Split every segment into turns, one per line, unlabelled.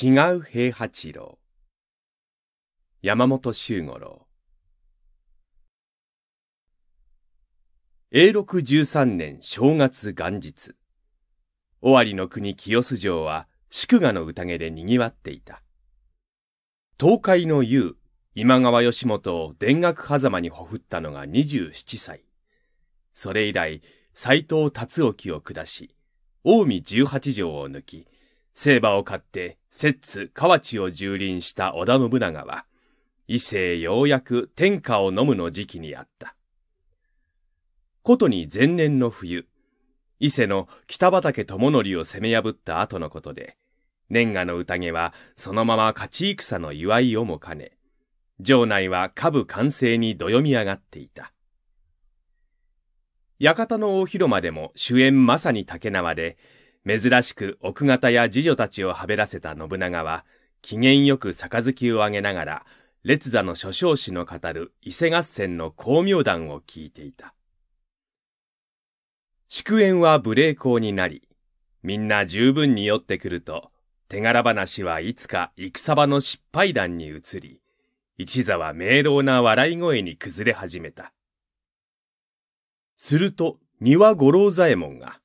違う平八郎山本周五郎永禄十三年正月元日尾張の国清洲城は祝賀の宴で賑わっていた東海の雄今川義元を田楽狭間にほふったのが二十七歳それ以来斎藤達興を下し近江十八条を抜き、聖馬を買って摂津、河内を蹂躙した織田信長は、伊勢ようやく天下を飲むの時期にあった。ことに前年の冬、伊勢の北畠智則を攻め破った後のことで、年賀の宴はそのまま勝ち戦の祝いをも兼ね、城内は下部完成にどよみ上がっていた。館の大広間でも主演まさに竹縄で、珍しく奥方や次女たちをはべらせた信長は、機嫌よく杯をあげながら、列座の諸将士の語る伊勢合戦の巧妙談を聞いていた。祝宴は無礼講になり、みんな十分に酔ってくると、手柄話はいつか戦場の失敗談に移り、一座は明朗な笑い声に崩れ始めた。すると、庭五郎左衛門が、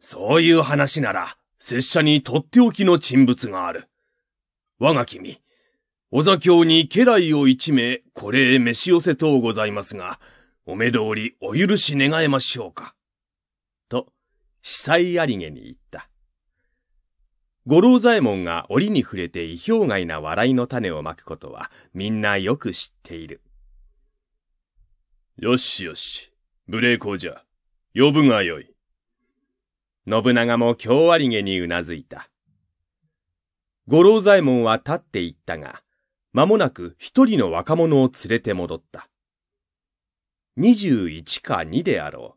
そういう話なら、拙者にとっておきの沈物がある。我が君、小座教に家来を一名、これへ召し寄せとうございますが、お目通りお許し願えましょうか。と、司祭ありげに言った。五郎左衛門が檻に触れて異表外な笑いの種をまくことは、みんなよく知っている。よしよし、無礼講じゃ。呼ぶがよい。信長も京ありげにうなずいた。五郎左衛門は立って行ったが、間もなく一人の若者を連れて戻った。二十一か二であろ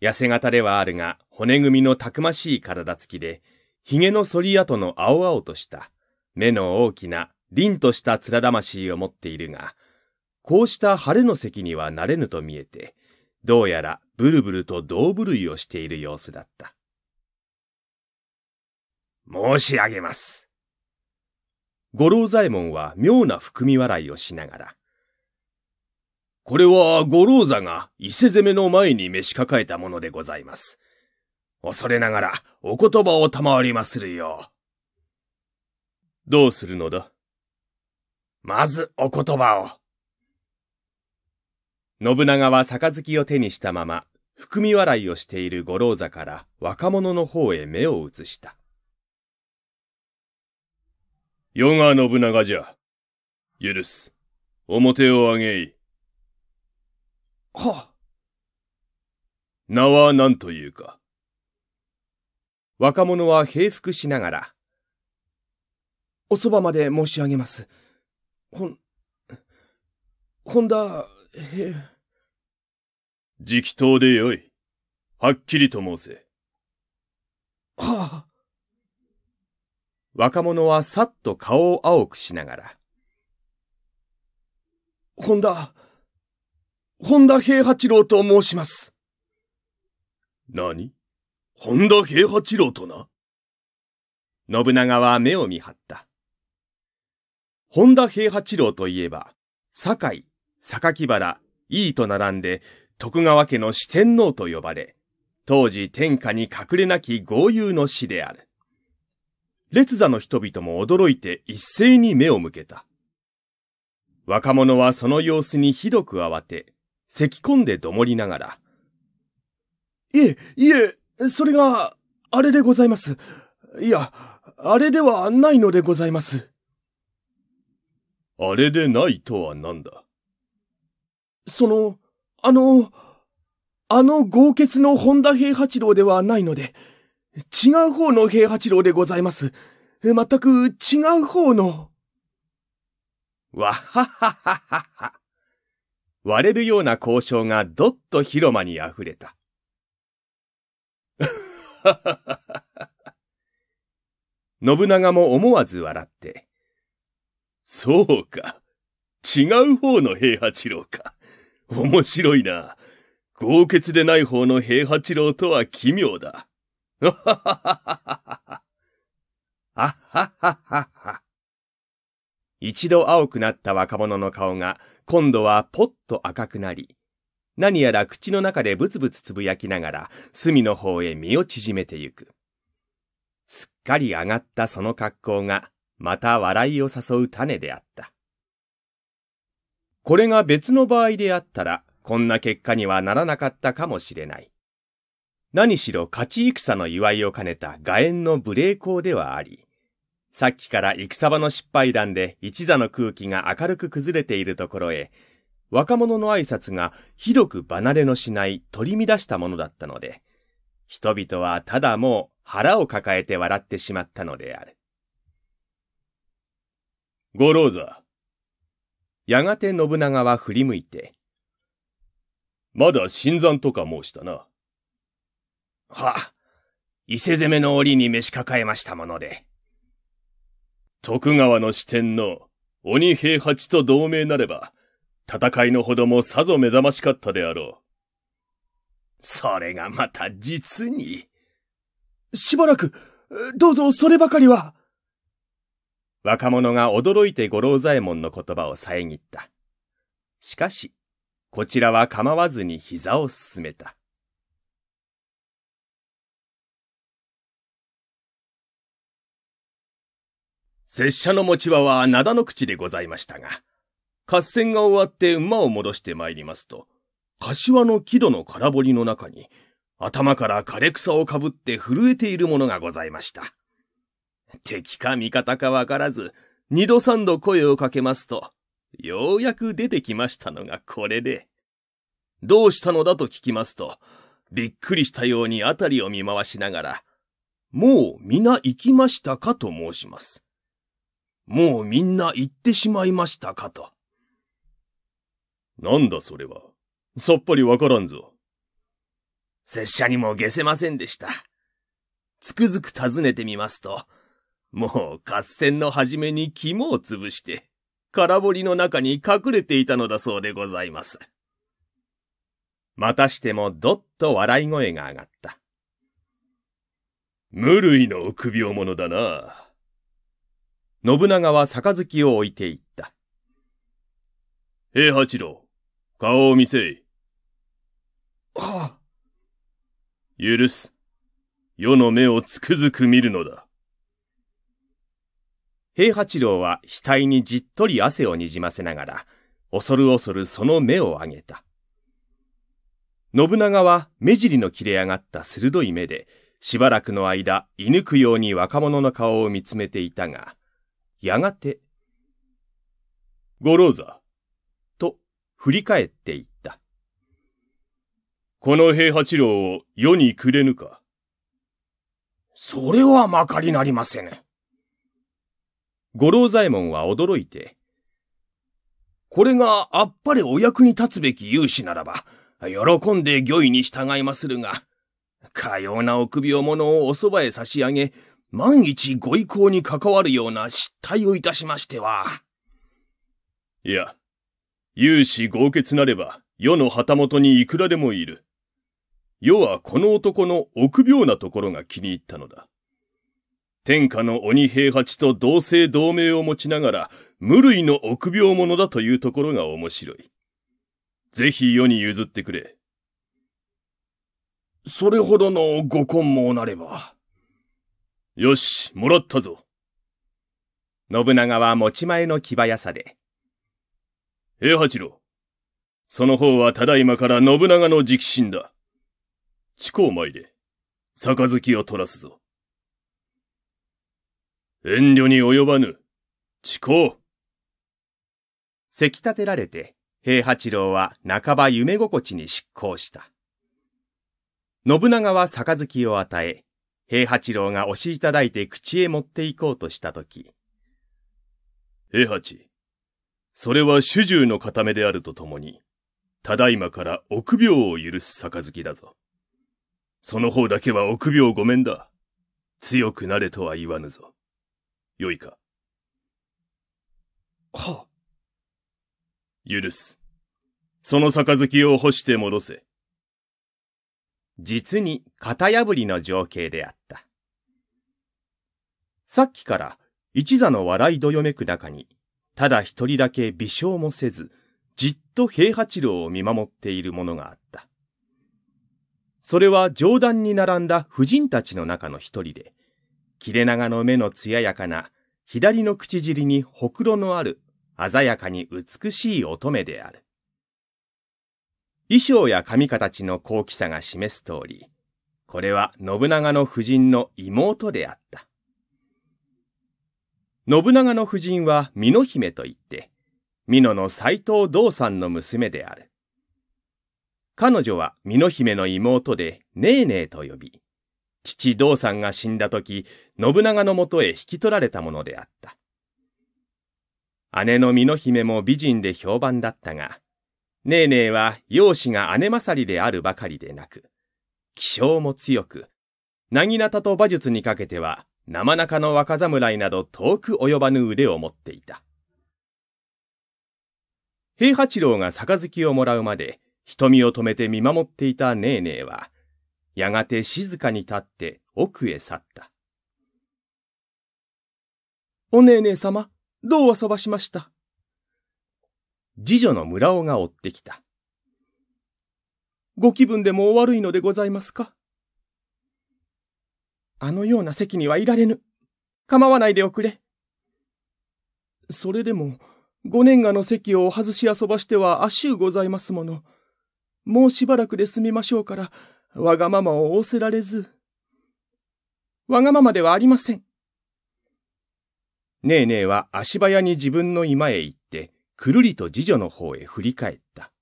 う。痩せ型ではあるが、骨組みのたくましい体つきで、髭の反り跡の青々とした、目の大きな、凛とした面魂を持っているが、こうした晴れの席にはなれぬと見えて、どうやらブルブルと胴震いをしている様子だった。申し上げます。五郎左衛門は妙な含み笑いをしながら、これは五郎座が伊勢攻めの前に召し抱えたものでございます。恐れながらお言葉を賜りまするよう。どうするのだまずお言葉を。信長は杯を手にしたまま、含み笑いをしている五郎座から若者の方へ目を移した。世が信長じゃ。許す。表をあげい。はあ、名は何というか。若者は平服しながら。おそばまで申し上げます。ほん、ほんだ、へ、直当でよい。はっきりと申せ。はあ。若者はさっと顔を青くしながら。本田、本田平八郎と申します。何本田平八郎とな信長は目を見張った。本田平八郎といえば、堺、榊原、井伊と並んで、徳川家の四天王と呼ばれ、当時天下に隠れなき豪遊の師である。列座の人々も驚いて一斉に目を向けた。若者はその様子にひどく慌て、咳き込んでどもりながら。いえ、いえ、それが、あれでございます。いや、あれではないのでございます。あれでないとは何だその、あの、あの豪傑の本田平八郎ではないので、違う方の平八郎でございます。全く違う方の。わははははは。割れるような交渉がどっと広間に溢れた。信長も思わず笑って。そうか。違う方の平八郎か。面白いな。豪傑でない方の平八郎とは奇妙だ。うははははは。は。一度青くなった若者の顔が、今度はぽっと赤くなり、何やら口の中でブツブツつぶやきながら、隅の方へ身を縮めてゆく。すっかり上がったその格好が、また笑いを誘う種であった。これが別の場合であったら、こんな結果にはならなかったかもしれない。何しろ勝ち戦の祝いを兼ねた画縁の無礼講ではあり、さっきから戦場の失敗談で一座の空気が明るく崩れているところへ、若者の挨拶がひどく離れのしない取り乱したものだったので、人々はただもう腹を抱えて笑ってしまったのである。五老座。やがて信長は振り向いて、まだ新参とか申したな。はあ、伊勢攻めの折に召し抱えましたもので。徳川の四天の鬼平八と同盟なれば、戦いのほどもさぞ目覚ましかったであろう。それがまた実に。しばらく、どうぞそればかりは。若者が驚いて五郎左衛門の言葉を遮った。しかし、こちらは構わずに膝を進めた。拙者の持ち場は灘の口でございましたが、合戦が終わって馬を戻して参りますと、柏の木戸の空堀の中に、頭から枯れ草をかぶって震えているものがございました。敵か味方かわからず、二度三度声をかけますと、ようやく出てきましたのがこれで。どうしたのだと聞きますと、びっくりしたようにあたりを見回しながら、もう皆行きましたかと申します。もうみんな行ってしまいましたかと。なんだそれは。さっぱりわからんぞ。拙者にも下せませんでした。つくづく尋ねてみますと、もう合戦の初めに肝を潰して、空堀の中に隠れていたのだそうでございます。またしてもどっと笑い声が上がった。無類の臆病者だな。信長は杯を置いていった。平八郎、顔を見せい。はあ。許す。世の目をつくづく見るのだ。平八郎は額にじっとり汗をにじませながら、恐る恐るその目を上げた。信長は目尻の切れ上がった鋭い目で、しばらくの間、居抜くように若者の顔を見つめていたが、やがて、ご老座、と振り返っていった。この平八郎を世にくれぬか。それはまかりなりませぬ。五郎左衛門は驚いて、これがあっぱれお役に立つべき勇士ならば、喜んで御意に従いまするが、かような臆病者をおそばへ差し上げ、万一ご意向に関わるような失態をいたしましては。いや、有志豪傑なれば世の旗本にいくらでもいる。世はこの男の臆病なところが気に入ったのだ。天下の鬼平八と同姓同名を持ちながら、無類の臆病者だというところが面白い。ぜひ世に譲ってくれ。それほどのご根もなれば。よし、もらったぞ。信長は持ち前の気早さで。平八郎、その方はただいまから信長の直進だ。地公前で、杯を取らすぞ。遠慮に及ばぬ、地公。せき立てられて、平八郎は半ば夢心地に執行した。信長は杯を与え、平八郎が押しいただいて口へ持って行こうとしたとき、平八、それは主従の固めであるとともに、ただいまから臆病を許す杯だぞ。その方だけは臆病ごめんだ。強くなれとは言わぬぞ。よいか。はあ、許す。その杯を干して戻せ。実に型破りの情景であった。さっきから一座の笑いどよめく中に、ただ一人だけ微笑もせず、じっと平八郎を見守っているものがあった。それは上段に並んだ婦人たちの中の一人で、切れ長の目の艶やかな、左の口尻にほくろのある、鮮やかに美しい乙女である。衣装や髪形の高貴さが示す通り、これは信長の夫人の妹であった。信長の夫人は美濃姫といって、美濃の斎藤道さんの娘である。彼女は美濃姫の妹でネーネーと呼び、父道さんが死んだ時、信長のもとへ引き取られたものであった。姉の美濃姫も美人で評判だったが、ネーネーは容姿が姉勝りであるばかりでなく、気性も強く、なぎなたと馬術にかけては、生中の若侍など遠く及ばぬ腕を持っていた。平八郎が杯をもらうまで、瞳を止めて見守っていたネーネーは、やがて静かに立って奥へ去った。おねえねえ様、どう遊ばしました次女の村尾が追ってきた。ご気分でもお悪いのでございますかあのような席にはいられぬ。構わないでおくれ。それでも、五年賀の席をお外し遊ばしては足うございますもの。もうしばらくで済みましょうから、わがままを仰せられず。わがままではありません。ねえねえは足早に自分の居間へ行った。くるりと次女の方へ振り返った。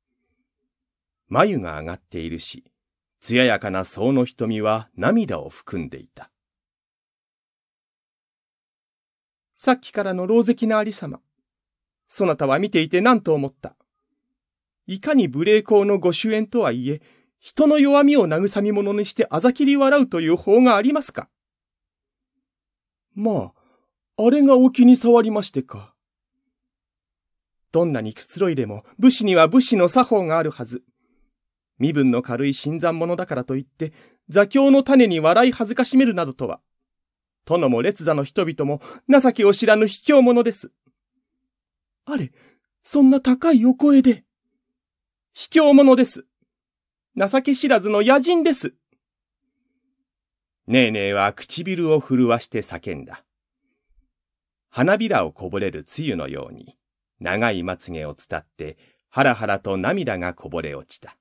眉が上がっているし、艶やかな層の瞳は涙を含んでいた。さっきからの老石なありさま。そなたは見ていて何と思ったいかに無礼講のご主演とはいえ、人の弱みを慰み者にしてあざきり笑うという法がありますかまあ、あれがお気に障りましてか。どんなにくつろいでも武士には武士の作法があるはず。身分の軽い新参者だからといって、座教の種に笑い恥ずかしめるなどとは。殿も列座の人々も情けを知らぬ卑怯者です。あれ、そんな高いお声で。卑怯者です。情け知らずの野人です。ネーネーは唇を震わして叫んだ。花びらをこぼれる露のように、長いまつげを伝って、はらはらと涙がこぼれ落ちた。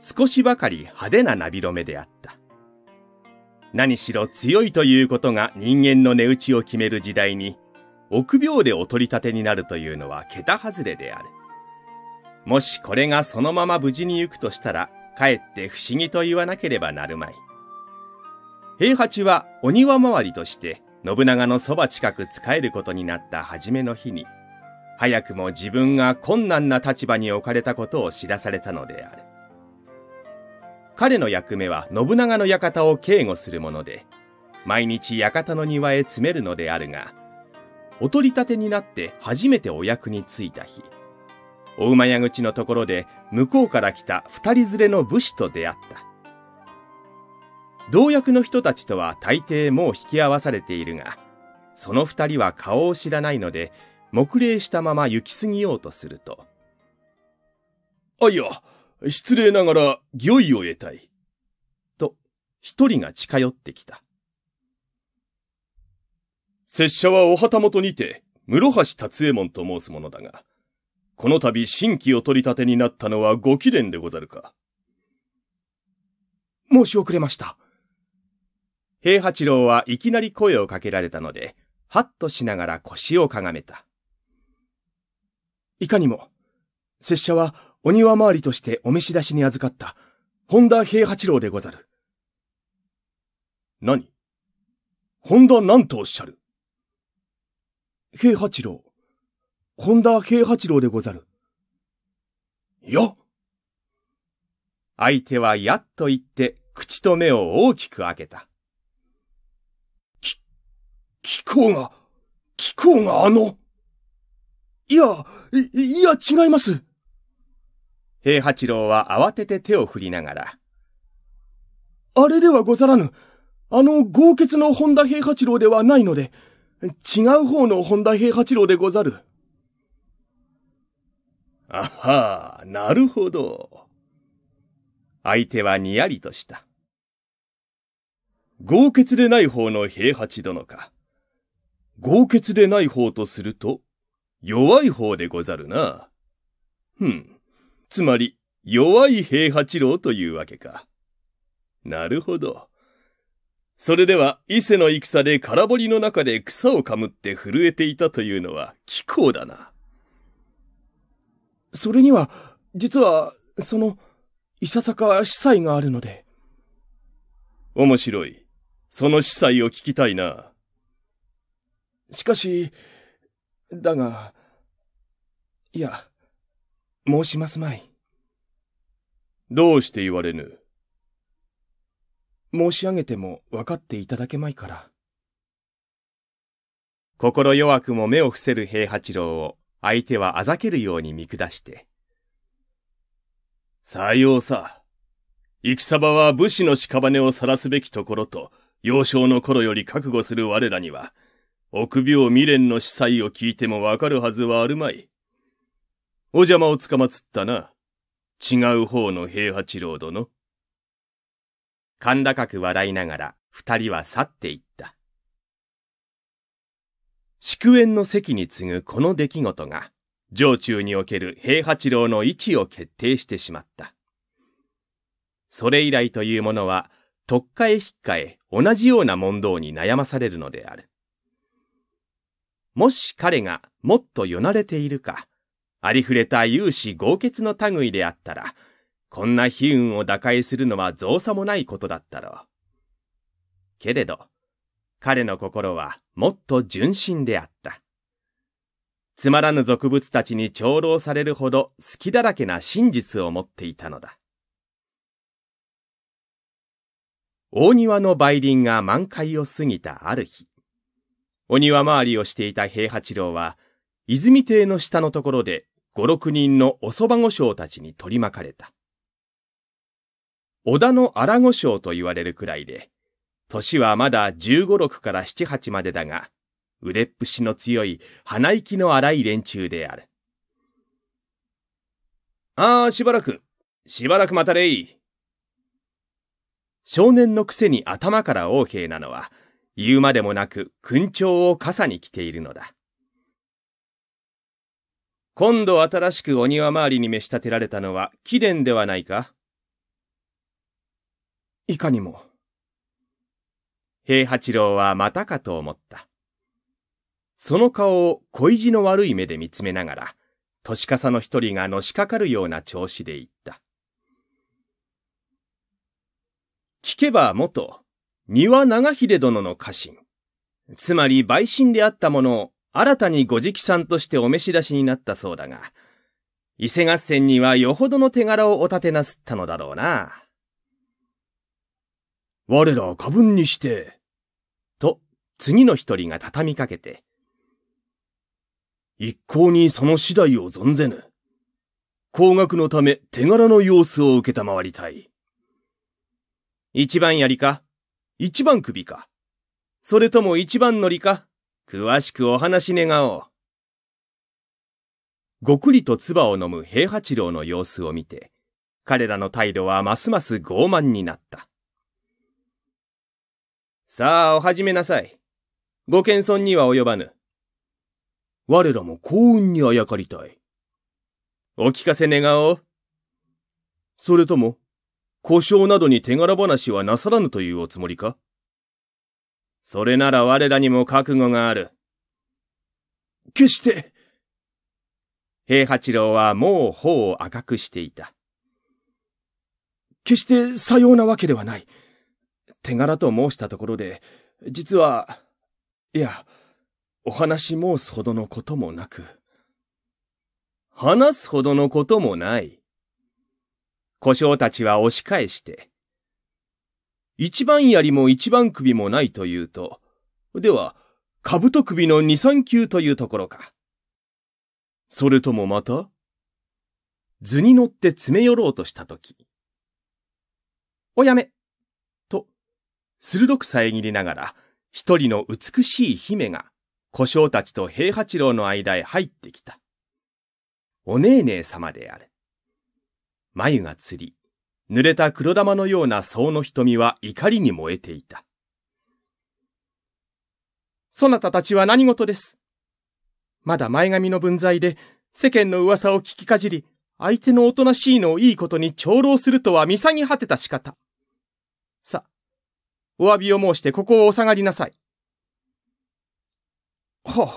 少しばかり派手ななびろめであった。何しろ強いということが人間の値打ちを決める時代に、臆病でお取り立てになるというのは桁外れである。もしこれがそのまま無事に行くとしたら、かえって不思議と言わなければなるまい。平八はお庭回りとして信長のそば近く仕えることになった初めの日に、早くも自分が困難な立場に置かれたことを知らされたのである。彼の役目は信長の館を警護するもので、毎日館の庭へ詰めるのであるが、お取り立てになって初めてお役に就いた日、お馬屋口のところで向こうから来た二人連れの武士と出会った。同役の人たちとは大抵もう引き合わされているが、その二人は顔を知らないので、黙礼したまま行き過ぎようとすると。あいや、失礼ながら、御意を得たい。と、一人が近寄ってきた。拙者はお旗本にて、室橋達右衛門と申すものだが、この度新規を取り立てになったのはご貴殿でござるか。申し遅れました。平八郎はいきなり声をかけられたので、はっとしながら腰をかがめた。いかにも、拙者はお庭回りとしてお召し出しに預かった、本田平八郎でござる。何本田何とおっしゃる平八郎。本田平八郎でござる。よ相手はやっと言って口と目を大きく開けた。貴公が、貴公があの。いや、い、いや違います。平八郎は慌てて手を振りながら。あれではござらぬ。あの、豪傑の本田平八郎ではないので、違う方の本田平八郎でござる。あはあ、なるほど。相手はにやりとした。豪傑でない方の平八殿か。豪傑でない方とすると、弱い方でござるな。ふん。つまり、弱い平八郎というわけか。なるほど。それでは、伊勢の戦で空堀の中で草をかむって震えていたというのは、奇行だな。それには、実は、その、いささか司祭があるので。面白い。その司祭を聞きたいな。しかし、だが、いや、申しますまい。どうして言われぬ申し上げても分かっていただけまいから。心弱くも目を伏せる平八郎を相手はあざけるように見下して。さようさ。戦場は武士の屍を晒すべきところと、幼少の頃より覚悟する我らには、臆病未練の司祭を聞いてもわかるはずはあるまい。お邪魔をつかまつったな。違う方の平八郎殿。甲高く笑いながら二人は去っていった。祝宴の席に次ぐこの出来事が、城中における平八郎の位置を決定してしまった。それ以来というものは、っかえ引っかえ同じような問答に悩まされるのである。もし彼がもっとよなれているか、ありふれた勇士豪傑の類であったら、こんな悲運を打開するのは造作もないことだったろう。けれど、彼の心はもっと純真であった。つまらぬ俗物たちに長老されるほど好きだらけな真実を持っていたのだ。大庭の梅林が満開を過ぎたある日、お庭回りをしていた平八郎は、泉邸の下のところで五六人のお蕎麦御将たちに取り巻かれた。織田の荒御将と言われるくらいで、年はまだ十五六から七八までだが、腕っぷしの強い鼻息の荒い連中である。ああ、しばらく、しばらく待たれい。少年のくせに頭から横兵なのは、言うまでもなく勲章を傘に着ているのだ。今度新しくお庭周りに召し立てられたのは貴殿ではないかいかにも。平八郎はまたかと思った。その顔を小意地の悪い目で見つめながら、年笠の一人がのしかかるような調子で言った。聞けば元、三輪長秀殿の家臣。つまり陪臣であったものを新たにご直参としてお召し出しになったそうだが、伊勢合戦にはよほどの手柄をお立てなすったのだろうな。我ら過分にして、と次の一人が畳みかけて、一向にその次第を存ぜぬ。高額のため手柄の様子を受けたまわりたい。一番やりか一番首かそれとも一番乗りか詳しくお話し願おう。ごくりと唾を飲む平八郎の様子を見て、彼らの態度はますます傲慢になった。さあ、お始めなさい。ご謙遜には及ばぬ。我らも幸運にあやかりたい。お聞かせ願おう。それとも、故障などに手柄話はなさらぬというおつもりかそれなら我らにも覚悟がある。決して。平八郎はもう頬を赤くしていた。決してさようなわけではない。手柄と申したところで、実は、いや、お話申すほどのこともなく。話すほどのこともない。故障たちは押し返して、一番槍も一番首もないというと、では、兜首の二三級というところか。それともまた図に乗って詰め寄ろうとしたとき。おやめと、鋭く遮りながら、一人の美しい姫が、小将たちと平八郎の間へ入ってきた。おねえねえ様である。眉がつり、濡れた黒玉のような層の瞳は怒りに燃えていた。そなたたちは何事です。まだ前髪の分際で世間の噂を聞きかじり、相手のおとなしいのをいいことに長老するとは見下げ果てた仕方。さ、お詫びを申してここをお下がりなさい。ほう。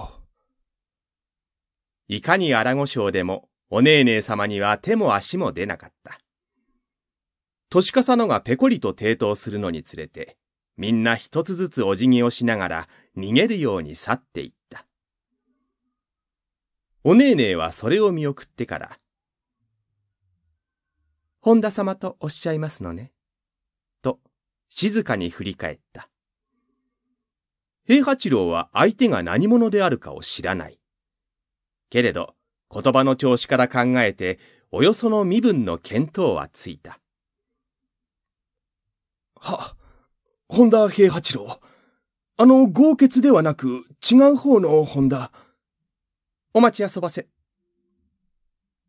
いかに荒御章でもおねえねえ様には手も足も出なかった。年かさのがぺこりと抵当するのにつれて、みんな一つずつお辞儀をしながら逃げるように去っていった。おねえねえはそれを見送ってから、本田様とおっしゃいますのね、と静かに振り返った。平八郎は相手が何者であるかを知らない。けれど、言葉の調子から考えて、およその身分の見当はついた。は、本田平八郎。あの、豪傑ではなく、違う方の本田。お待ち遊ばせ。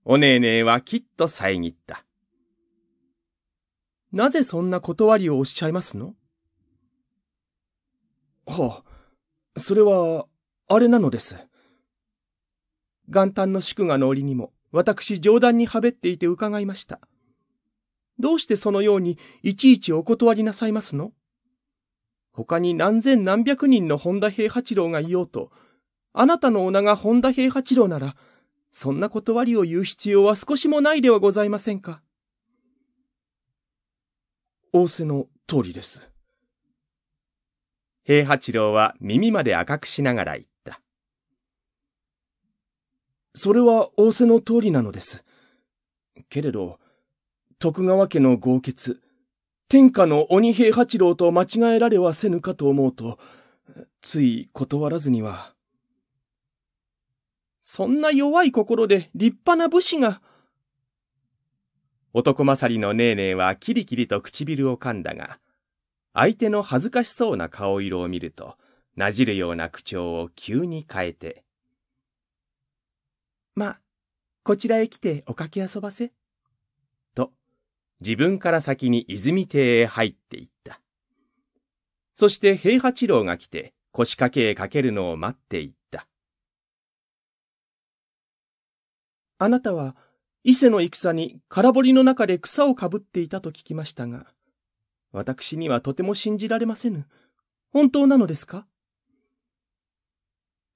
おねえねえはきっと遮った。なぜそんな断りをおっしゃいますのはあ、それは、あれなのです。元旦の祝賀の折にも、私冗談にはべっていて伺いました。どうしてそのようにいちいちお断りなさいますの他に何千何百人の本田平八郎がいようと、あなたのお名が本田平八郎なら、そんな断りを言う必要は少しもないではございませんか。仰せの通りです。平八郎は耳まで赤くしながら言それは仰せの通りなのです。けれど、徳川家の豪傑、天下の鬼平八郎と間違えられはせぬかと思うと、つい断らずには。そんな弱い心で立派な武士が。男勝りのネーネーはキリキリと唇を噛んだが、相手の恥ずかしそうな顔色を見ると、なじるような口調を急に変えて、まあ、こちらへ来ておかけ遊ばせ。と、自分から先に泉邸へ入っていった。そして平八郎が来て腰掛けへかけるのを待っていった。あなたは伊勢の戦に空堀の中で草をかぶっていたと聞きましたが、私にはとても信じられませぬ。本当なのですか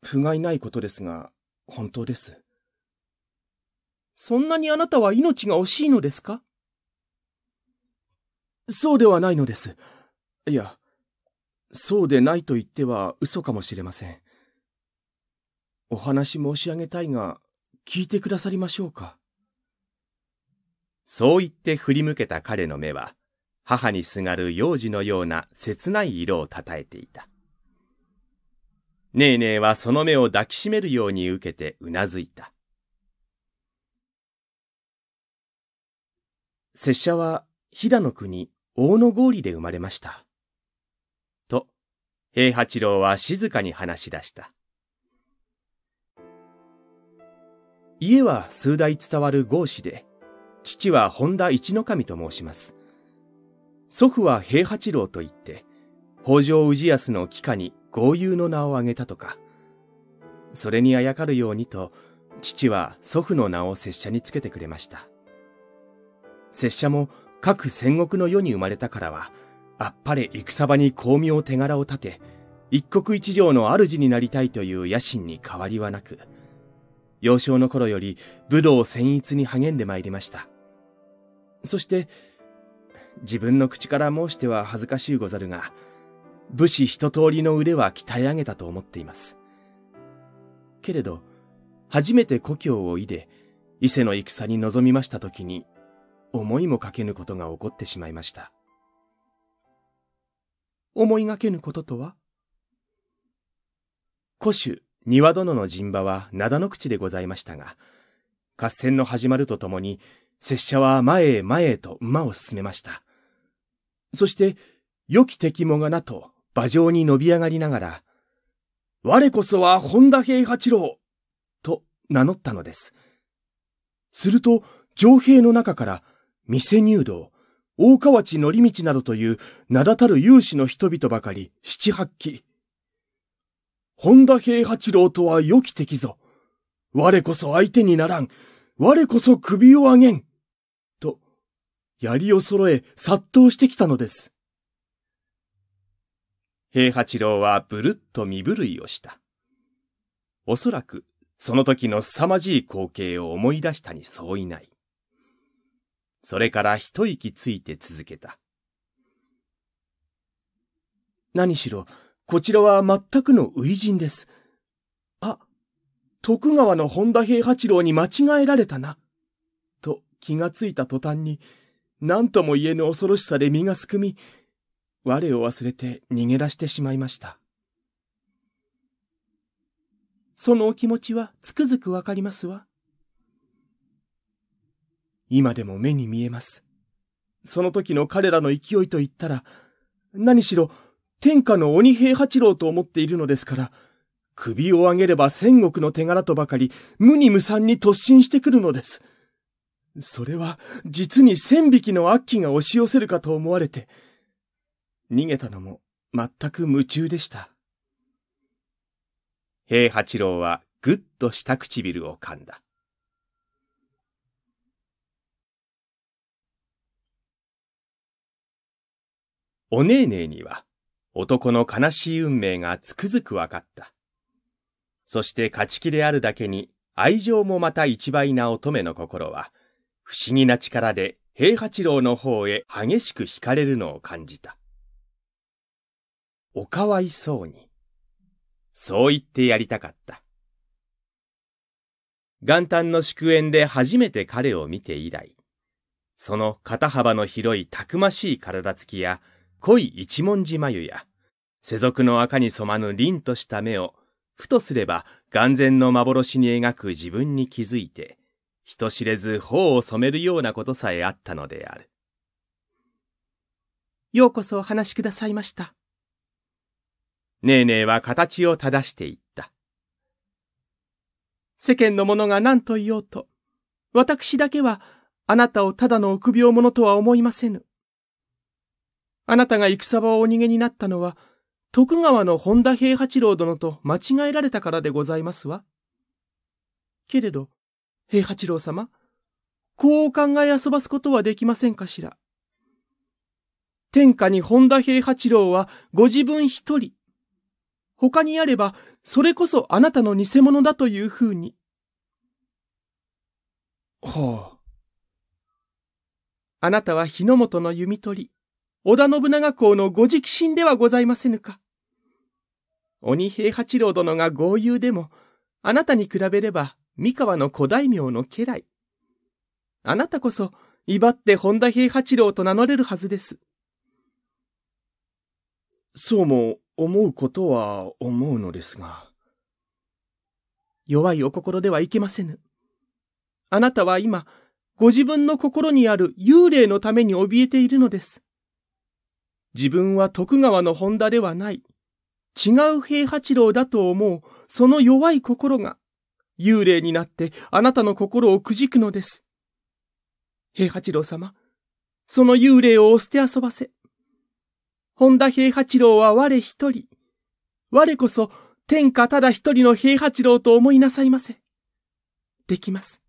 不甲斐ないことですが、本当です。そんなにあなたは命が惜しいのですかそうではないのです。いや、そうでないと言っては嘘かもしれません。お話申し上げたいが、聞いてくださりましょうか。そう言って振り向けた彼の目は、母にすがる幼児のような切ない色をたたえていた。ねえねえはその目を抱きしめるように受けてうなずいた。拙者は飛騨の国大野郡で生まれました。と、平八郎は静かに話し出した。家は数代伝わる豪氏で、父は本田一の神と申します。祖父は平八郎と言って、北条氏康の帰化に豪遊の名を挙げたとか、それにあやかるようにと、父は祖父の名を拙者につけてくれました。拙者も各戦国の世に生まれたからは、あっぱれ戦場に巧妙手柄を立て、一国一城の主になりたいという野心に変わりはなく、幼少の頃より武道戦逸に励んでまいりました。そして、自分の口から申しては恥ずかしいござるが、武士一通りの腕は鍛え上げたと思っています。けれど、初めて故郷をいで、伊勢の戦に臨みました時に、思いもかけぬことが起こってしまいました。思いがけぬこととは古酒、庭殿の陣場は灘の口でございましたが、合戦の始まるとともに、拙者は前へ前へと馬を進めました。そして、良き敵もがなと馬上に伸び上がりながら、我こそは本田平八郎と名乗ったのです。すると、上兵の中から店入道、大河内則道などという名だたる勇士の人々ばかり七八期。本田平八郎とは良き敵ぞ。我こそ相手にならん。我こそ首を上げん。と、槍を揃え殺到してきたのです。平八郎はぶるっと身震いをした。おそらく、その時の凄まじい光景を思い出したに相違ない。それから一息ついて続けた。何しろ、こちらは全くの初陣です。あ、徳川の本田平八郎に間違えられたな。と気がついた途端に、何とも言えぬ恐ろしさで身がすくみ、我を忘れて逃げ出してしまいました。そのお気持ちはつくづくわかりますわ。今でも目に見えます。その時の彼らの勢いと言ったら、何しろ、天下の鬼平八郎と思っているのですから、首を上げれば戦国の手柄とばかり無に無産に突進してくるのです。それは実に千匹の悪鬼が押し寄せるかと思われて、逃げたのも全く夢中でした。平八郎はぐっと下唇を噛んだ。おねえねえには男の悲しい運命がつくづく分かった。そして勝ち気であるだけに愛情もまた一倍な乙女の心は不思議な力で平八郎の方へ激しく惹かれるのを感じた。おかわいそうに。そう言ってやりたかった。元旦の祝宴で初めて彼を見て以来、その肩幅の広いたくましい体つきや、濃い一文字眉や、世俗の赤に染まぬ凛とした目を、ふとすれば眼前の幻に描く自分に気づいて、人知れず頬を染めるようなことさえあったのである。ようこそお話しくださいました。ネーネーは形を正していった。世間の者が何と言おうと、私だけはあなたをただの臆病者とは思いませぬ。あなたが戦場をお逃げになったのは、徳川の本田平八郎殿と間違えられたからでございますわ。けれど、平八郎様、こうお考え遊ばすことはできませんかしら。天下に本田平八郎はご自分一人。他にあれば、それこそあなたの偽物だというふうに。ほう。あなたは日の本の弓取り。織田信長公のご直身ではございませぬか。鬼平八郎殿が豪遊でも、あなたに比べれば三河の古大名の家来。あなたこそ、威張って本田平八郎と名乗れるはずです。そうも思うことは思うのですが。弱いお心ではいけませぬ。あなたは今、ご自分の心にある幽霊のために怯えているのです。自分は徳川の本田ではない。違う平八郎だと思う、その弱い心が、幽霊になってあなたの心をくじくのです。平八郎様、その幽霊を捨て遊ばせ。本田平八郎は我一人。我こそ天下ただ一人の平八郎と思いなさいませ。できます。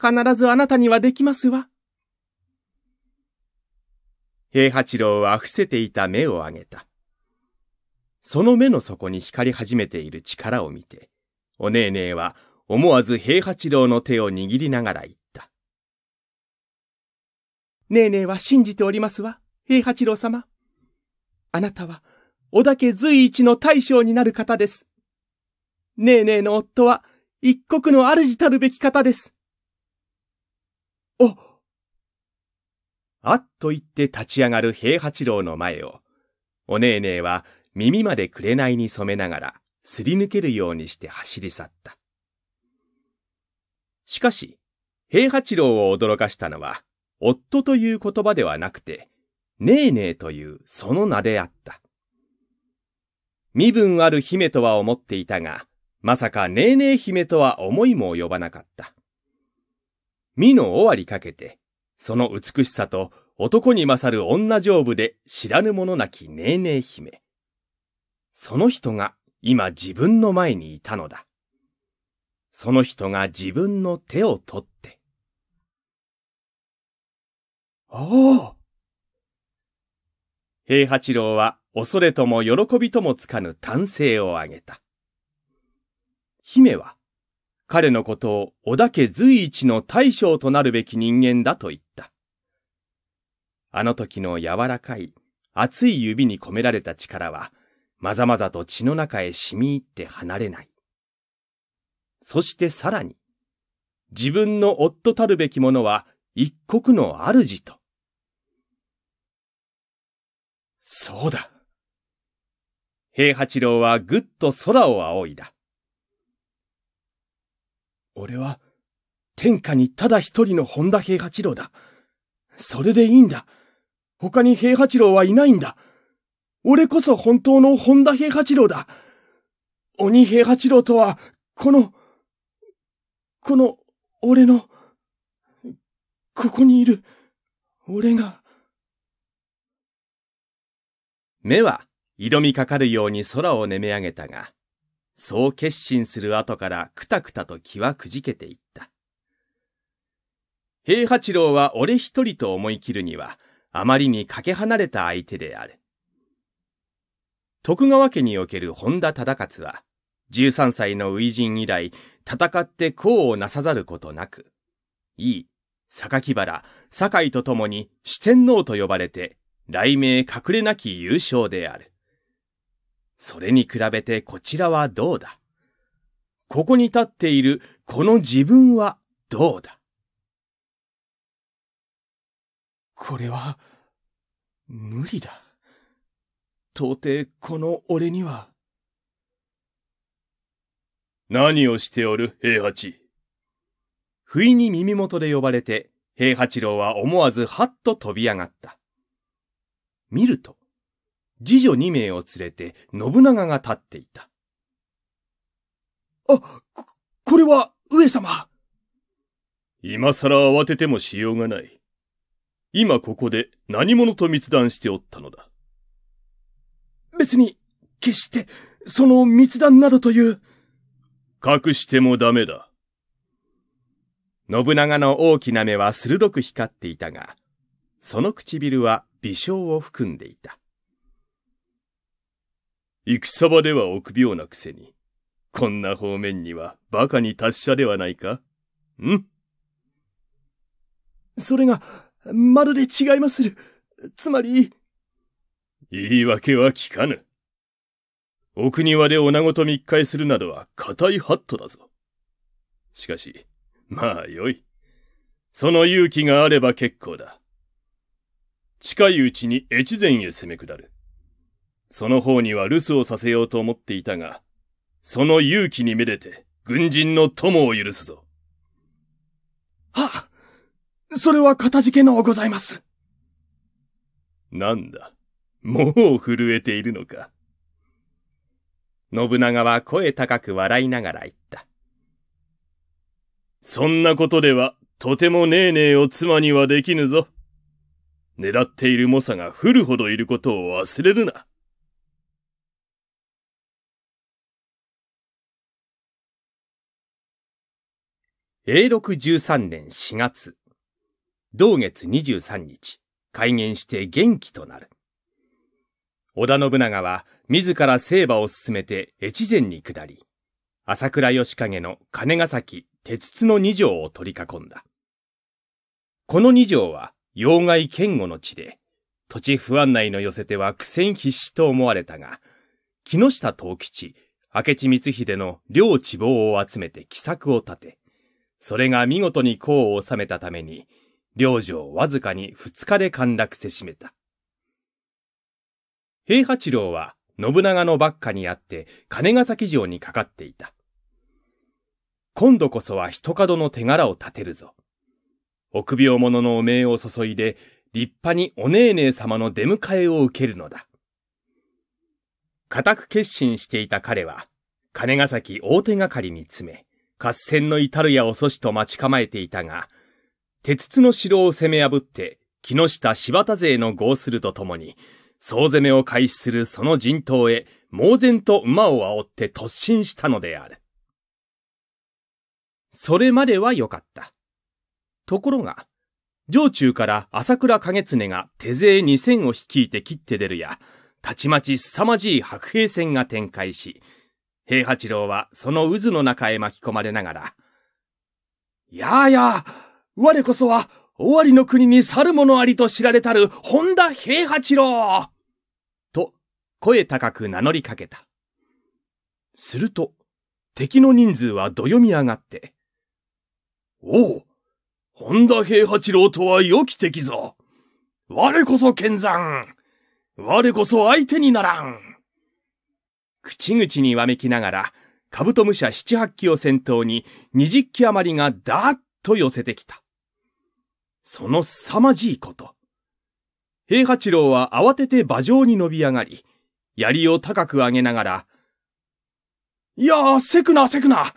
必ずあなたにはできますわ。平八郎は伏せていた目を上げた。その目の底に光り始めている力を見て、おねえねえは思わず平八郎の手を握りながら言った。ねえねえは信じておりますわ、平八郎様。あなたは、織田家随一の大将になる方です。ねえねえの夫は、一国の主たるべき方です。お、あっと言って立ち上がる平八郎の前を、おねえねえは耳まで紅に染めながら、すり抜けるようにして走り去った。しかし、平八郎を驚かしたのは、夫という言葉ではなくて、ねえねえというその名であった。身分ある姫とは思っていたが、まさかねえねえ姫とは思いも及ばなかった。身の終わりかけて、その美しさと男に勝る女丈夫で知らぬ者なきネーネー姫。その人が今自分の前にいたのだ。その人が自分の手を取って。おお平八郎は恐れとも喜びともつかぬ丹性をあげた。姫は彼のことを織田家随一の大将となるべき人間だと言っあの時の柔らかい、熱い指に込められた力は、まざまざと血の中へ染み入って離れない。そしてさらに、自分の夫たるべきものは一国の主と。そうだ。平八郎はぐっと空を仰いだ。俺は天下にただ一人の本田平八郎だ。それでいいんだ。他に平八郎はいないんだ。俺こそ本当の本田平八郎だ。鬼平八郎とは、この、この、俺の、ここにいる、俺が。目は、色みかかるように空をねめ上げたが、そう決心する後からくたくたと気はくじけていった。平八郎は俺一人と思い切るには、あまりにかけ離れた相手である。徳川家における本田忠勝は、13歳の初陣以来、戦って功をなさざることなく、いい、榊原、堺と共に四天王と呼ばれて、雷鳴隠れなき優勝である。それに比べてこちらはどうだここに立っているこの自分はどうだこれは、無理だ。到底この俺には。何をしておる、平八。不意に耳元で呼ばれて、平八郎は思わずはっと飛び上がった。見ると、次女二名を連れて信長が立っていた。あ、こ、これは上様今更慌ててもしようがない。今ここで何者と密談しておったのだ。別に、決して、その密談などという。隠してもダメだ。信長の大きな目は鋭く光っていたが、その唇は微笑を含んでいた。戦場では臆病なくせに、こんな方面には馬鹿に達者ではないかんそれが、まるで違いまする。つまり。言い訳は聞かぬ。お国はで女子と密会するなどは固いハットだぞ。しかし、まあよい。その勇気があれば結構だ。近いうちに越前へ攻め下る。その方には留守をさせようと思っていたが、その勇気にめでて軍人の友を許すぞ。はっそれはかたじけのうございます。なんだ、もう震えているのか。信長は声高く笑いながら言った。そんなことでは、とてもねえねえを妻にはできぬぞ。狙っている猛者が降るほどいることを忘れるな。永禄13年4月。同月23日、開元して元気となる。織田信長は自ら聖馬を進めて越前に下り、朝倉義景の金ヶ崎鉄津の二条を取り囲んだ。この二条は要害堅固の地で、土地不安内の寄せては苦戦必至と思われたが、木下藤吉、明智光秀の両地望を集めて奇策を立て、それが見事に功を収めたために、領事をわずかに二日で陥落せしめた。平八郎は信長のばっかにあって金ヶ崎城にかかっていた。今度こそは人角の手柄を立てるぞ。臆病者の汚名を注いで立派にお姉姉様の出迎えを受けるのだ。固く決心していた彼は、金ヶ崎大手がかりに詰め、合戦の至るやお阻止と待ち構えていたが、鉄筒の城を攻め破って、木下柴田勢の合するとともに、総攻めを開始するその陣頭へ、猛然と馬を煽って突進したのである。それまでは良かった。ところが、城中から朝倉景常が手勢二千を率いて切って出るや、たちまち凄まじい白兵戦が展開し、平八郎はその渦の中へ巻き込まれながら、やあやあ、我こそは、終わりの国に去る者ありと知られたる本田平八郎と、声高く名乗りかけた。すると、敵の人数はどよみ上がって、おう、本田平八郎とは良き敵ぞ。我こそ剣山。我こそ相手にならん。口々にわめきながら、カブトムシャ七八鬼を先頭に、二十機余りがだーっと寄せてきた。その凄まじいこと。平八郎は慌てて馬上に伸び上がり、槍を高く上げながら、いやあ、セクナ、セクナ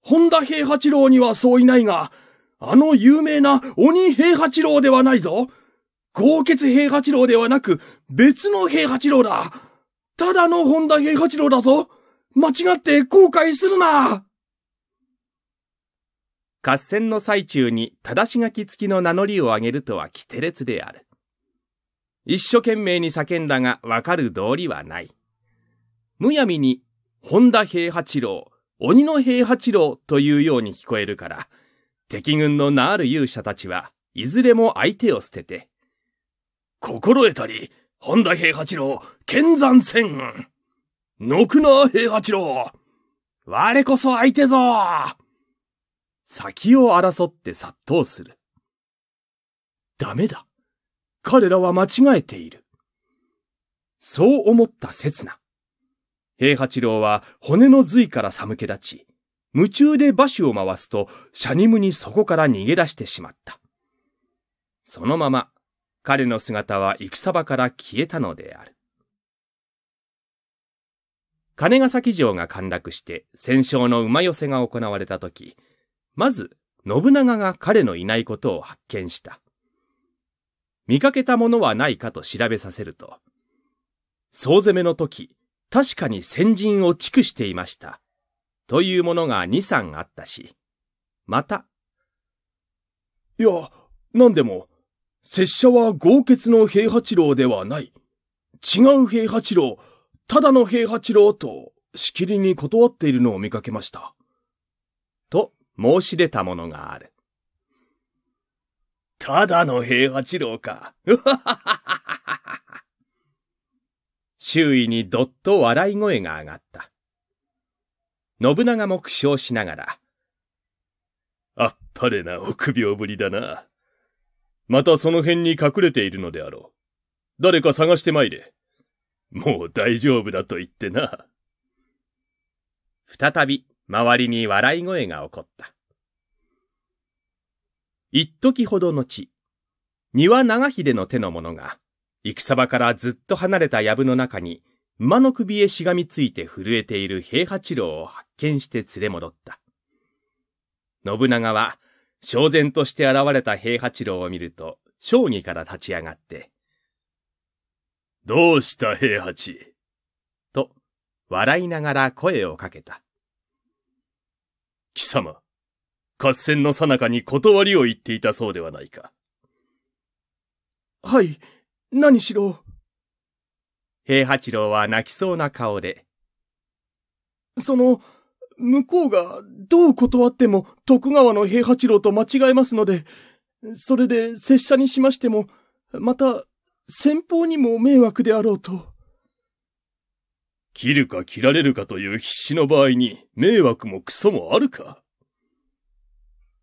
本田平八郎にはそういないが、あの有名な鬼平八郎ではないぞ豪傑平八郎ではなく、別の平八郎だただの本田平八郎だぞ間違って後悔するな合戦の最中に正し書き付きの名乗りを上げるとは奇定列である。一生懸命に叫んだがわかる道理はない。むやみに、本田平八郎、鬼の平八郎というように聞こえるから、敵軍の名ある勇者たちはいずれも相手を捨てて、心得たり、本田平八郎、剣山戦軍、のくな平八郎、我こそ相手ぞ先を争って殺到する。ダメだ。彼らは間違えている。そう思った刹那。平八郎は骨の髄から寒気立ち、夢中で馬首を回すと、シャニムにそこから逃げ出してしまった。そのまま、彼の姿は戦場から消えたのである。金ヶ崎城が陥落して戦勝の馬寄せが行われた時、まず、信長が彼のいないことを発見した。見かけたものはないかと調べさせると、総攻めの時、確かに先陣を築していました。というものが2、3あったし、また、いや、何でも、拙者は豪傑の平八郎ではない。違う平八郎、ただの平八郎と、しきりに断っているのを見かけました。申し出たものがある。ただの平八郎か。周囲にどっと笑い声が上がった。信長も苦笑しながら、あっぱれな臆病ぶりだな。またその辺に隠れているのであろう。誰か探してまいれ。もう大丈夫だと言ってな。再び周りに笑い声が起こった。一時ほど後、庭長秀の手の者が、戦場からずっと離れた藪の中に、馬の首へしがみついて震えている平八郎を発見して連れ戻った。信長は、焦然として現れた平八郎を見ると、将棋から立ち上がって、どうした平八と、笑いながら声をかけた。貴様、合戦の最中に断りを言っていたそうではないか。はい、何しろ。平八郎は泣きそうな顔で。その、向こうがどう断っても徳川の平八郎と間違えますので、それで拙者にしましても、また先方にも迷惑であろうと。切るか切られるかという必死の場合に迷惑もクソもあるか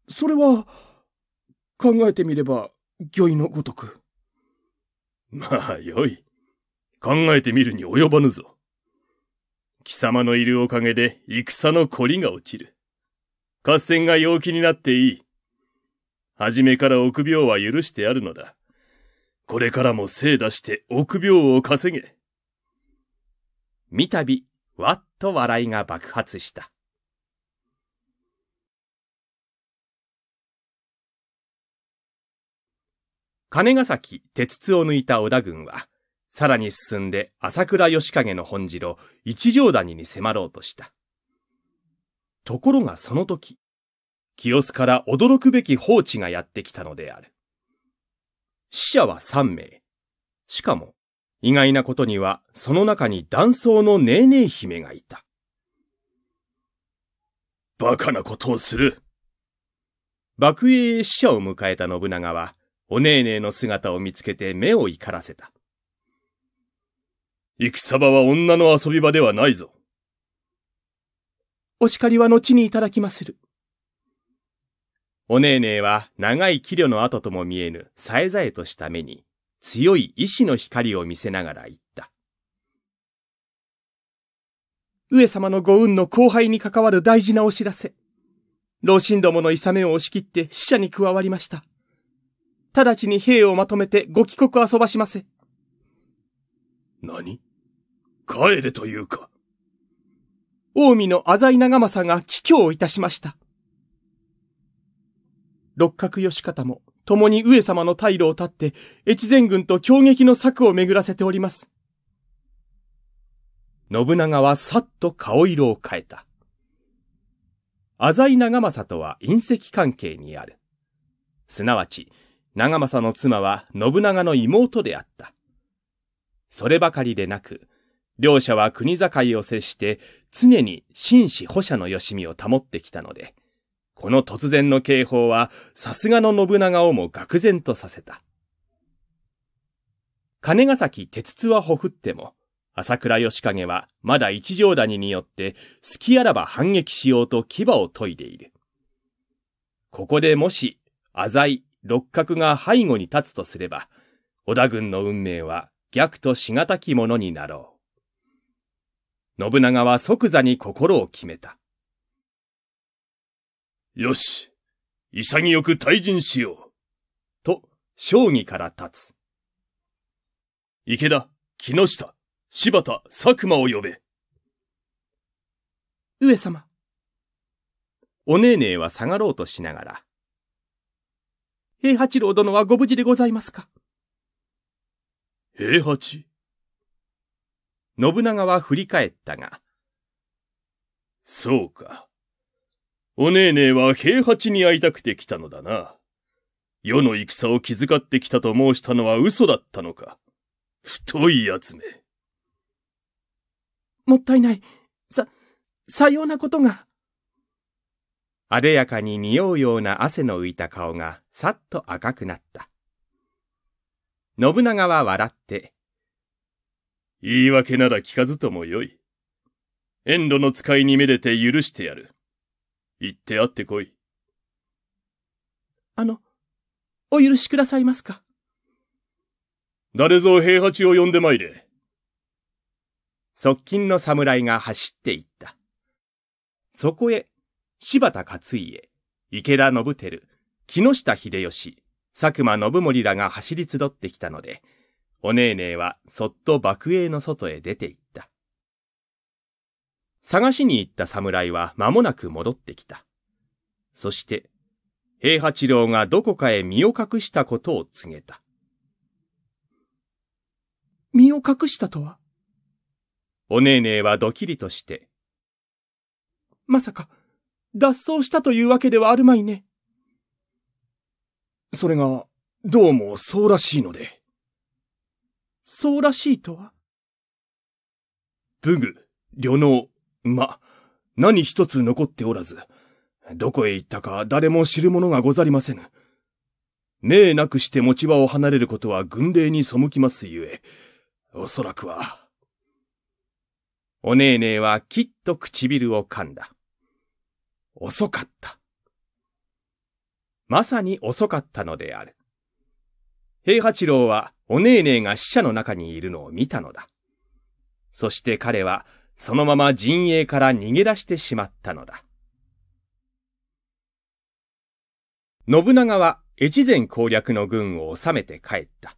それは、考えてみれば、魚意のごとく。まあ、よい。考えてみるに及ばぬぞ。貴様のいるおかげで戦の凝りが落ちる。合戦が陽気になっていい。初めから臆病は許してあるのだ。これからも精出して臆病を稼げ。三たび、わっと笑いが爆発した。金ヶ崎、鉄筒を抜いた織田軍は、さらに進んで朝倉義景の本城、一条谷に迫ろうとした。ところがその時、清須から驚くべき放置がやってきたのである。死者は三名。しかも、意外なことには、その中に断層のネーネー姫がいた。バカなことをする。幕栄へ死者を迎えた信長は、おねえねえの姿を見つけて目を怒らせた。戦場は女の遊び場ではないぞ。お叱りは後にいただきまする。おねえねえは長い器量の後とも見えぬ、さえざえとした目に、強い意志の光を見せながら言った。上様のご運の後輩に関わる大事なお知らせ。老神どものいさめを押し切って死者に加わりました。直ちに兵をまとめてご帰国遊ばしませ。何帰れというか。近江の浅井長政が帰郷いたしました。六角義方も共に上様の退路を立って、越前軍と強撃の策を巡らせております。信長はさっと顔色を変えた。浅井長政とは隕石関係にある。すなわち、長政の妻は信長の妹であった。そればかりでなく、両者は国境を接して常に紳士補者のよしみを保ってきたので、この突然の警報は、さすがの信長をも愕然とさせた。金ヶ崎鉄津はほふっても、朝倉義景はまだ一条谷によって隙あらば反撃しようと牙を研いでいる。ここでもし、浅井、六角が背後に立つとすれば、織田軍の運命は逆としがたきものになろう。信長は即座に心を決めた。よし、潔く退陣しよう。と、将棋から立つ。池田、木下、柴田、佐久間を呼べ。上様。おねえねえは下がろうとしながら。平八郎殿はご無事でございますか平八信長は振り返ったが。そうか。おねえねえは平八に会いたくて来たのだな。世の戦を気遣ってきたと申したのは嘘だったのか。太い奴め。もったいない。さ、さようなことが。あでやかに匂うような汗の浮いた顔がさっと赤くなった。信長は笑って。言い訳なら聞かずともよい。遠路の使いにめでて許してやる。行って会ってこい。あの、お許しくださいますか。誰ぞ平八を呼んでまいれ。側近の侍が走って行った。そこへ、柴田勝家、池田信輝、木下秀吉、佐久間信盛らが走り集ってきたので、おねえねえはそっと幕営の外へ出て行った。探しに行った侍は間もなく戻ってきた。そして、平八郎がどこかへ身を隠したことを告げた。身を隠したとはおねえねえはドキリとして。まさか、脱走したというわけではあるまいね。それが、どうもそうらしいので。そうらしいとは武具、旅能、ま、何一つ残っておらず、どこへ行ったか誰も知る者がござりませぬ。命なくして持ち場を離れることは軍令に背きますゆえ、おそらくは。おねえねえはきっと唇を噛んだ。遅かった。まさに遅かったのである。平八郎はおねえねえが死者の中にいるのを見たのだ。そして彼はそのまま陣営から逃げ出してしまったのだ。信長は越前攻略の軍を収めて帰った。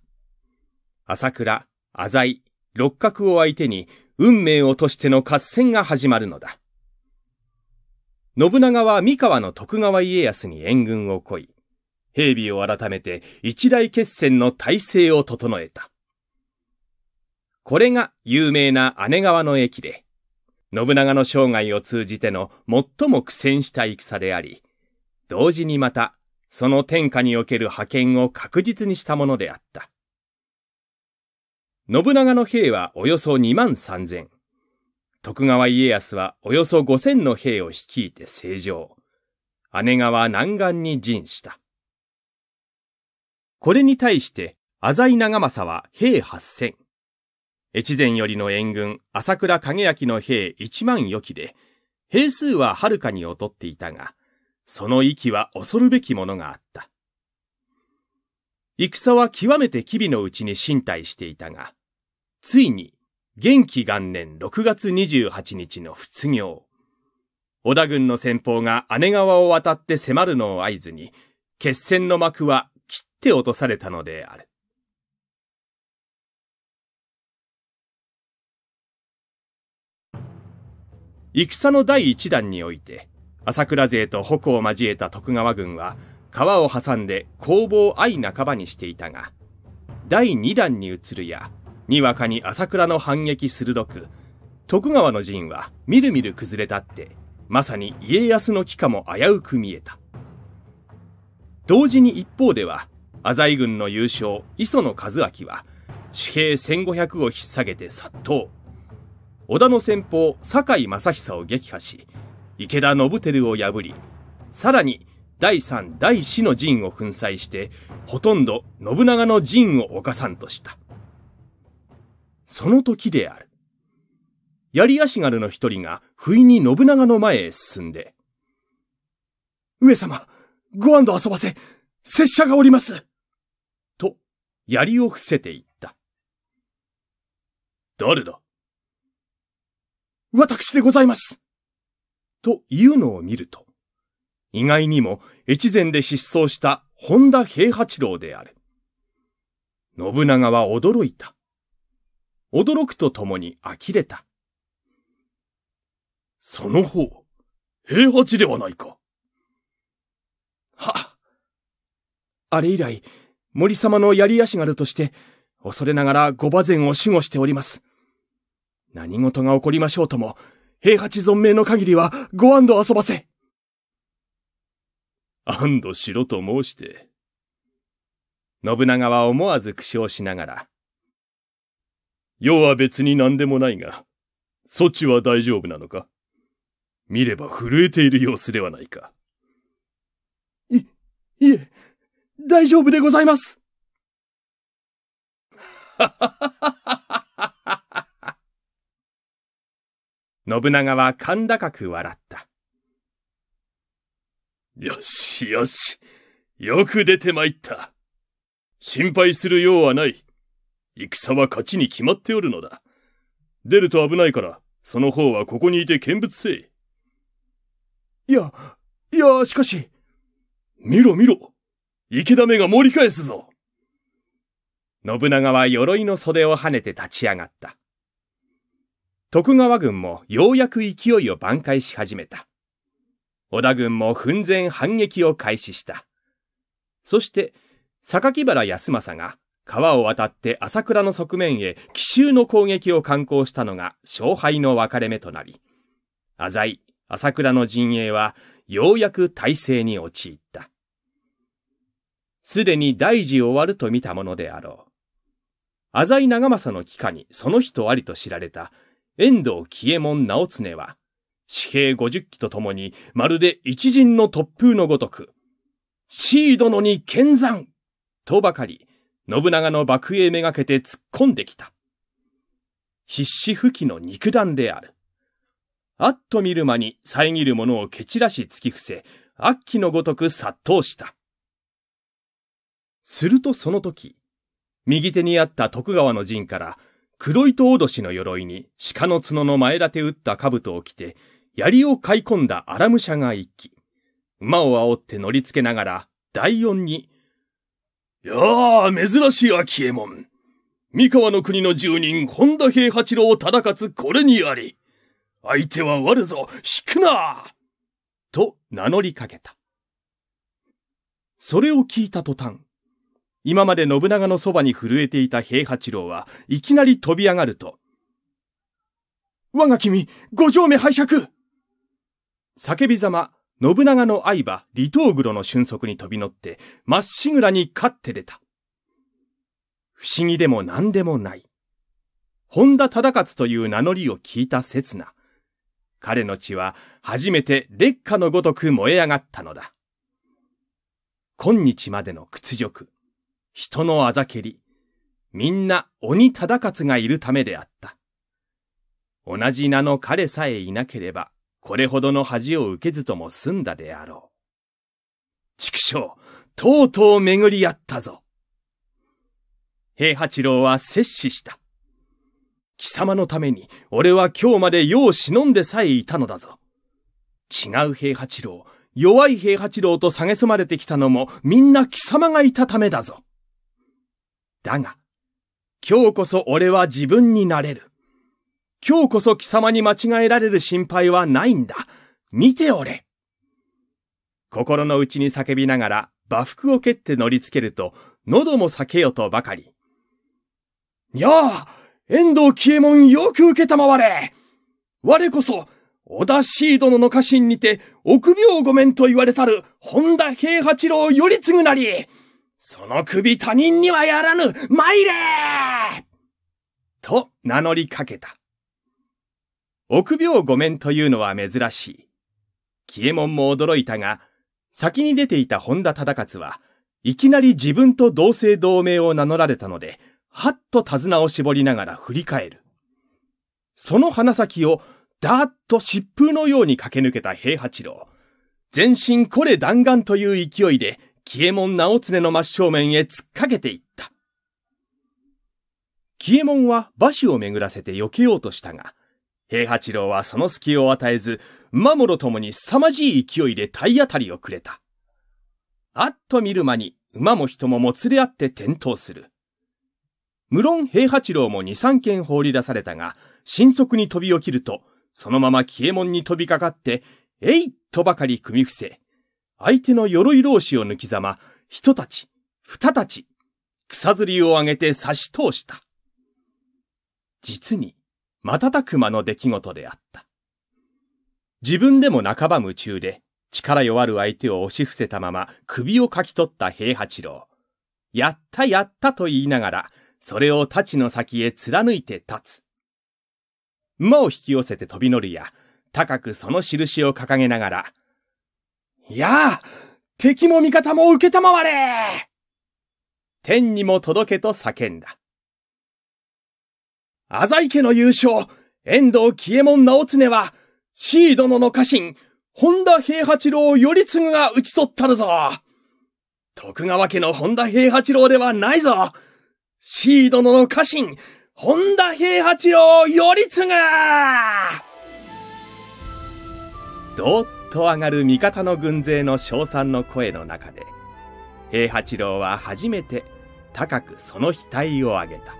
朝倉、浅井、六角を相手に運命をとしての合戦が始まるのだ。信長は三河の徳川家康に援軍を来い、兵備を改めて一大決戦の体制を整えた。これが有名な姉川の駅で、信長の生涯を通じての最も苦戦した戦であり、同時にまた、その天下における覇権を確実にしたものであった。信長の兵はおよそ2万3千。徳川家康はおよそ5千の兵を率いて正常。姉川南岸に陣した。これに対して、浅井長政は兵8千。越前よりの援軍、朝倉景明の兵一万余機で、兵数は遥かに劣っていたが、その息は恐るべきものがあった。戦は極めて機微のうちに進退していたが、ついに、元気元年6月28日の仏行。織田軍の先方が姉川を渡って迫るのを合図に、決戦の幕は切って落とされたのである。戦の第一弾において、朝倉勢と矛を交えた徳川軍は、川を挟んで攻防相半ばにしていたが、第二弾に移るや、にわかに朝倉の反撃鋭く、徳川の陣はみるみる崩れたって、まさに家康の帰化も危うく見えた。同時に一方では、浅井軍の優勝、磯野一明は、主兵1500を引っ提げて殺到。織田の先鋒酒井正久を撃破し池田信輝を破りさらに第三第四の陣を粉砕してほとんど信長の陣を犯さんとしたその時である槍足軽の一人が不意に信長の前へ進んで上様ご安堵遊ばせ拙者がおりますと槍を伏せていった誰だ私でございます。というのを見ると、意外にも越前で失踪した本田平八郎である。信長は驚いた。驚くとともに呆れた。その方、平八ではないか。は、あれ以来、森様の槍足軽として、恐れながら御馬前を守護しております。何事が起こりましょうとも、平八存命の限りはご安堵遊ばせ安堵しろと申して。信長は思わず苦笑しながら。世は別に何でもないが、そっちは大丈夫なのか見れば震えている様子ではないか。い、いえ、大丈夫でございますはははは信長は甲高く笑った。よしよし。よく出て参った。心配するようはない。戦は勝ちに決まっておるのだ。出ると危ないから、その方はここにいて見物せえ。いや、いや、しかし。見ろ見ろ。池田目が盛り返すぞ。信長は鎧の袖を跳ねて立ち上がった。徳川軍もようやく勢いを挽回し始めた。織田軍も奮前反撃を開始した。そして、榊原康政が川を渡って朝倉の側面へ奇襲の攻撃を敢行したのが勝敗の分かれ目となり、浅井、朝倉の陣営はようやく体制に陥った。すでに大事終わると見たものであろう。浅井長政の帰下にその人ありと知られた遠藤喜右衛門直常は、紙幣五十機とともに、まるで一陣の突風のごとく、シー殿に剣山とばかり、信長の爆栄めがけて突っ込んできた。必死不起の肉弾である。あっと見る間に遮るものを蹴散らし突き伏せ、悪鬼のごとく殺到した。するとその時、右手にあった徳川の陣から黒糸おどしの鎧に鹿の角の前立て打った兜を着て、槍を買い込んだ荒武者が一騎。馬を煽って乗りつけながら、第四に、いやあ、珍しい秋右衛門。三河の国の住人、本田平八郎忠勝これにあり。相手は我ぞ、引くなと名乗りかけた。それを聞いた途端、今まで信長のそばに震えていた平八郎はいきなり飛び上がると、我が君、五条目拝借叫びざま、信長の相場、離島黒の俊足に飛び乗って、まっしぐらに勝って出た。不思議でも何でもない。本田忠勝という名乗りを聞いた刹那、彼の血は初めて烈火のごとく燃え上がったのだ。今日までの屈辱、人のあざけり、みんな鬼忠勝がいるためであった。同じ名の彼さえいなければ、これほどの恥を受けずとも済んだであろう。畜生、とうとう巡り合ったぞ。平八郎は摂氏した。貴様のために、俺は今日まで世を忍んでさえいたのだぞ。違う平八郎、弱い平八郎と蔑まれてきたのも、みんな貴様がいたためだぞ。だが、今日こそ俺は自分になれる。今日こそ貴様に間違えられる心配はないんだ。見ておれ。心の内に叫びながら、馬服を蹴って乗りつけると、喉も裂けよとばかり。やあ遠藤清衛門よく受けたまわれ我こそ、小田シー殿の家臣にて、臆病御免と言われたる、本田平八郎より継ぐなりその首他人にはやらぬ参れと名乗りかけた。臆病御免というのは珍しい。キエモンも驚いたが、先に出ていた本田忠勝はいきなり自分と同姓同名を名乗られたので、はっと手綱を絞りながら振り返る。その鼻先をだーっと疾風のように駆け抜けた平八郎。全身これ弾丸という勢いでキエモン直常の真正面へ突っかけていった。キエモンは馬首を巡らせて避けようとしたが、平八郎はその隙を与えず、馬もろともに凄まじい勢いで体当たりをくれた。あっと見る間に馬も人ももつれ合って転倒する。無論平八郎も二三件放り出されたが、迅速に飛び起きると、そのままキエモンに飛びかかって、えいっとばかり組み伏せ、相手の鎧老子を抜きざま、人たち、二たち、草ずりを上げて差し通した。実に、瞬く間の出来事であった。自分でも半ば夢中で、力弱る相手を押し伏せたまま首をかき取った平八郎。やったやったと言いながら、それを太刀の先へ貫いて立つ。馬を引き寄せて飛び乗るや、高くその印を掲げながら、やあ敵も味方も受けたまわれ天にも届けと叫んだ。浅井家の優勝、遠藤喜右衛門直常は、シー殿の家臣、本田平八郎頼次が討ち取ったるぞ。徳川家の本田平八郎ではないぞ。シー殿の家臣、本田平八郎頼次どと上がる味方の軍勢の称賛の声の中で平八郎は初めて高くその額を上げた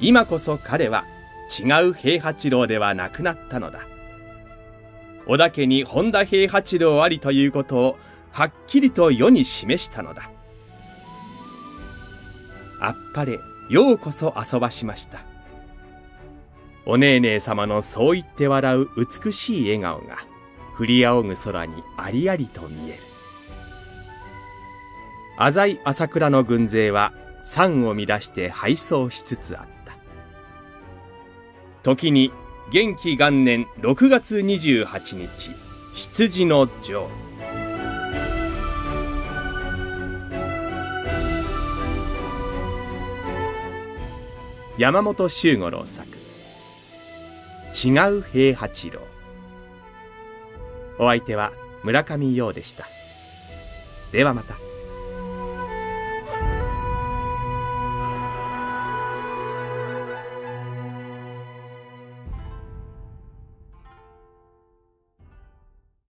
今こそ彼は違う平八郎ではなくなったのだ織田家に本田平八郎ありということをはっきりと世に示したのだあっぱれようこそ遊ばしましたお姉姉様のそう言って笑う美しい笑顔が、降り仰ぐ空にありありと見える。浅井朝倉の軍勢は、山を乱して敗走しつつあった。時に、元気元年6月28日、羊の城。山本周五郎作。違う平八郎お相手は村上陽でしたではまた